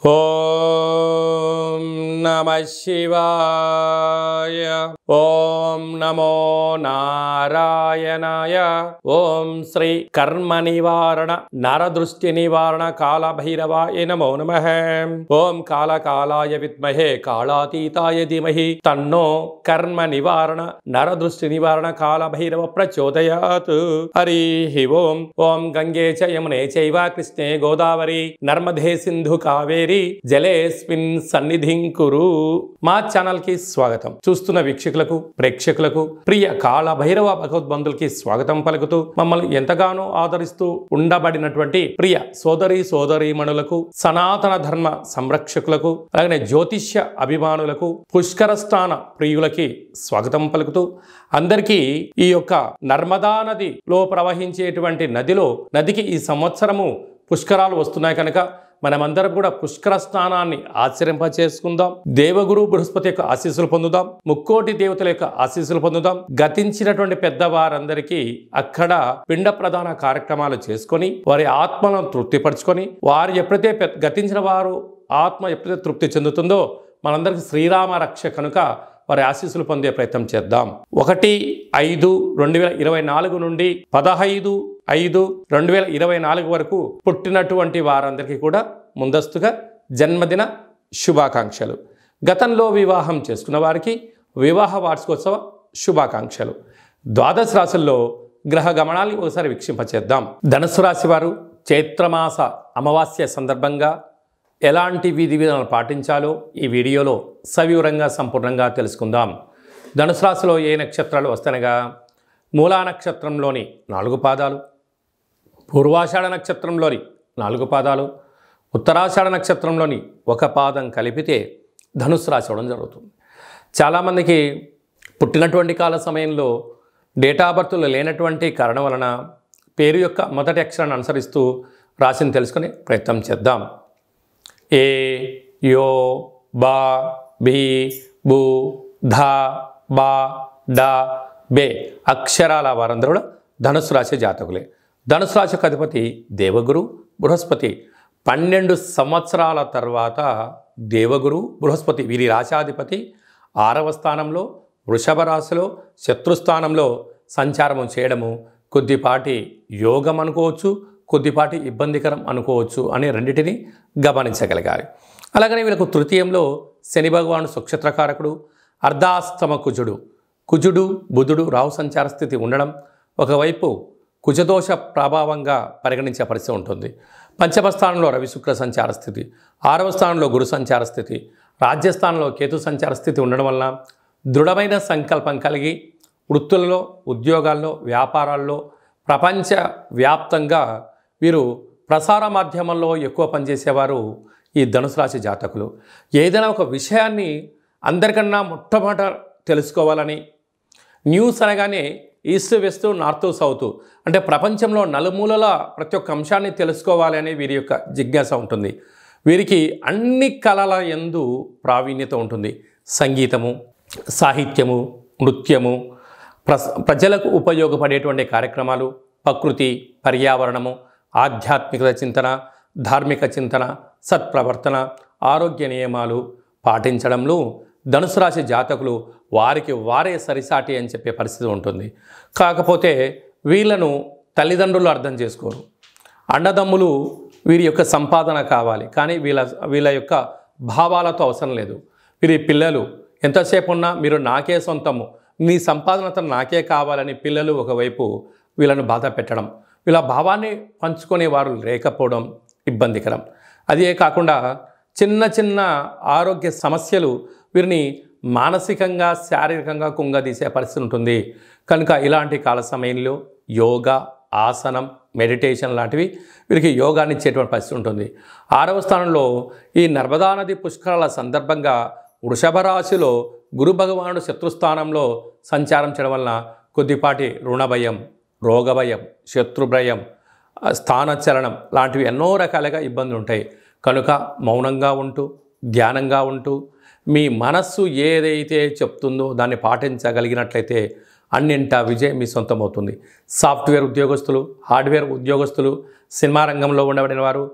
Om Namah Shivaya ఓం నమో నారాయణాయ ఓం శ్రీ కర్మ నివారణ నరదృష్టి నివారణ కాళభైరవాయ నమో నమ ఓం కాళకాలాయ విద్మహే కాళాతీతాయ ధీమహి తన్నో కర్మ నివారణ నరదృష్టి నివారణ కాళభైరవ ప్రచోదయాత్ హరి ఓం ఓం గంగే చ చైవ కృష్ణే గోదావరి నర్మదే సింధు కావేరి జలేస్మిన్ సన్నిధిం కురు మా ఛానల్ కి స్వాగతం చూస్తున్న వీక్షకులు ప్రేక్షకులకు ప్రేక్షకులకు ప్రియ కాళ భైరవ భగవద్బంధులకి స్వాగతం పలుకుతూ మమ్మల్ని ఎంతగానో ఆదరిస్తూ ఉండబడినటువంటి ప్రియ సోదరి మణులకు సనాతన ధర్మ సంరక్షకులకు అలాగే జ్యోతిష్య అభిమానులకు పుష్కర ప్రియులకి స్వాగతం పలుకుతూ అందరికీ ఈ యొక్క నర్మదా నదిలో ప్రవహించేటువంటి నదిలో నదికి ఈ సంవత్సరము పుష్కరాలు వస్తున్నాయి కనుక మనమందరం కూడా పుష్కర స్నానాన్ని ఆచరింప చేసుకుందాం దేవగురు బృహస్పతి యొక్క ఆశీస్సులు పొందుదాం ముక్కోటి దేవతల యొక్క ఆశీస్సులు పొందుదాం గతించినటువంటి పెద్దవారందరికీ అక్కడ పిండ ప్రధాన కార్యక్రమాలు చేసుకొని వారి ఆత్మలను తృప్తిపరచుకొని వారు ఎప్పుడైతే గతించిన వారు ఆత్మ ఎప్పుడైతే తృప్తి చెందుతుందో మనందరికీ శ్రీరామ రక్ష కనుక వారి ఆశీస్సులు పొందే ప్రయత్నం చేద్దాం ఒకటి ఐదు రెండు వేల ఇరవై నాలుగు నుండి పదహైదు ఐదు రెండు వేల ఇరవై నాలుగు వరకు పుట్టినటువంటి వారందరికీ కూడా ముందస్తుగా జన్మదిన శుభాకాంక్షలు గతంలో వివాహం చేసుకున్న వారికి వివాహ వార్షికోత్సవ శుభాకాంక్షలు ద్వాదశ రాశుల్లో గ్రహ గమనాన్ని ఒకసారి వీక్షింపచేద్దాం ధనుసు రాశి వారు చైత్రమాస అమావాస్య సందర్భంగా ఎలాంటి విధి విధానాలు పాటించాలో ఈ వీడియోలో సవివరంగా సంపూర్ణంగా తెలుసుకుందాం ధనుసు రాశిలో ఏ నక్షత్రాలు వస్తనగా మూలా నక్షత్రంలోని నాలుగు పాదాలు పూర్వాషాఢ నక్షత్రంలోని నాలుగు పాదాలు ఉత్తరాషాఢ నక్షత్రంలోని ఒక పాదం కలిపితే ధనుసు రాశి అవడం జరుగుతుంది చాలామందికి పుట్టినటువంటి కాల సమయంలో డేటా బర్త్లు లేనటువంటి కారణం వలన పేరు యొక్క మొదటి అక్షరాన్ని అనుసరిస్తూ రాశిని తెలుసుకునే ప్రయత్నం చేద్దాం ఏ యో బా బి బు ధ బా డా బే అక్షరాల వారందరూ కూడా ధనుసు రాశి జాతకులే ధనుసు రాశికి అధిపతి దేవగురు బృహస్పతి పన్నెండు సంవత్సరాల తర్వాత దేవగురు బృహస్పతి వీరి రాశాధిపతి ఆరవ స్థానంలో వృషభ రాశిలో శత్రుస్థానంలో సంచారము చేయడము కొద్దిపాటి యోగం అనుకోవచ్చు కొద్దిపాటి ఇబ్బందికరం అనుకోవచ్చు అని రెండింటిని గమనించగలగాలి అలాగనే వీళ్ళకు తృతీయంలో శని భగవాను సుక్షత్రకారకుడు అర్ధాస్తమ కుజుడు కుజుడు బుధుడు రాహు సంచార స్థితి ఉండడం ఒకవైపు కుజదోష ప్రభావంగా పరిగణించే పరిస్థితి ఉంటుంది పంచమ స్థానంలో రవి శుక్ర సంచార స్థితి ఆరవ స్థానంలో గురు సంచార స్థితి రాజ్యస్థానంలో కేతు సంచార స్థితి ఉండడం వలన దృఢమైన సంకల్పం కలిగి వృత్తులలో ఉద్యోగాల్లో వ్యాపారాల్లో ప్రపంచ వ్యాప్తంగా వీరు ప్రసార మాధ్యమంలో ఎక్కువ పనిచేసేవారు ఈ ధనుసు రాశి జాతకులు ఏదైనా ఒక విషయాన్ని అందరికన్నా మొట్టమొదట తెలుసుకోవాలని న్యూస్ అనగానే ఈస్ట్ వెస్ట్ నార్త్ సౌత్ అంటే ప్రపంచంలో నలుమూలల ప్రతి ఒక్క అంశాన్ని తెలుసుకోవాలి అనే వీరి యొక్క జిజ్ఞాస ఉంటుంది వీరికి అన్ని కళల ఎందు ప్రావీణ్యత ఉంటుంది సంగీతము సాహిత్యము నృత్యము ప్రజలకు ఉపయోగపడేటువంటి కార్యక్రమాలు ప్రకృతి పర్యావరణము ఆధ్యాత్మిక చింతన ధార్మిక చింతన సత్ప్రవర్తన ఆరోగ్య నియమాలు పాటించడంలో ధనుసు రాశి జాతకులు వారికి వారే సరిసాటి అని చెప్పే పరిస్థితి ఉంటుంది కాకపోతే వీళ్ళను తల్లిదండ్రులు అర్థం చేసుకోరు అండదమ్ములు వీరి యొక్క సంపాదన కావాలి కానీ వీళ్ళ వీళ్ళ యొక్క భావాలతో అవసరం లేదు వీరి పిల్లలు ఎంతసేపు ఉన్నా మీరు నాకే సొంతము మీ సంపాదన నాకే కావాలని పిల్లలు ఒకవైపు వీళ్ళను బాధ పెట్టడం ఇలా భావాన్ని వారు లేకపోవడం ఇబ్బందికరం అదే కాకుండా చిన్న చిన్న ఆరోగ్య సమస్యలు వీరిని మానసికంగా శారీరకంగా కుంగదీసే పరిస్థితి ఉంటుంది కనుక ఇలాంటి కాల సమయంలో యోగా ఆసనం మెడిటేషన్ లాంటివి వీరికి యోగాన్ని ఇచ్చేటువంటి పరిస్థితి ఉంటుంది ఆరవ స్థానంలో ఈ నర్మదా నది పుష్కరాల సందర్భంగా వృషభ రాశిలో గురు భగవానుడు శత్రుస్థానంలో సంచారం చేయడం వలన కొద్దిపాటి రుణభయం రోగభయం శత్రుభయం స్థానచలనం లాంటివి ఎన్నో రకాలుగా ఇబ్బందులు ఉంటాయి కనుక మౌనంగా ఉంటూ ధ్యానంగా ఉంటూ మీ మనస్సు ఏదైతే చెప్తుందో దాన్ని పాటించగలిగినట్లయితే అన్నింటా విజయం మీ సొంతమవుతుంది సాఫ్ట్వేర్ ఉద్యోగస్తులు హార్డ్వేర్ ఉద్యోగస్తులు సినిమా రంగంలో ఉండబడిన వారు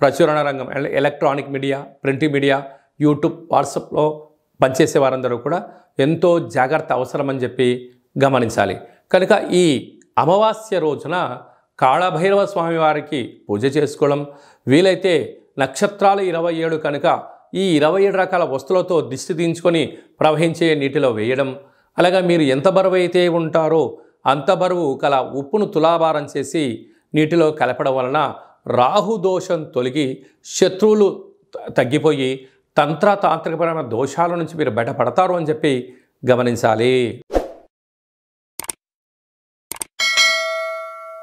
ప్రచురణ రంగం electronic media print media YouTube వాట్సాప్లో పనిచేసే వారందరూ కూడా ఎంతో జాగ్రత్త అవసరమని చెప్పి గమనించాలి కనుక ఈ అమావాస్య రోజున కాళభైరవ స్వామివారికి పూజ చేసుకోవడం వీలైతే నక్షత్రాలు ఇరవై ఏడు కనుక ఈ ఇరవై ఏడు రకాల వస్తువులతో దిష్టి దించుకొని ప్రవహించే నీటిలో వేయడం అలాగా మీరు ఎంత బరువు అయితే ఉంటారో అంత బరువు కల ఉప్పును తులాభారం చేసి నీటిలో కలపడం వలన రాహుదోషం తొలగి శత్రువులు తగ్గిపోయి తంత్ర తాంత్రికపరమైన దోషాల నుంచి మీరు బయటపడతారు అని చెప్పి గమనించాలి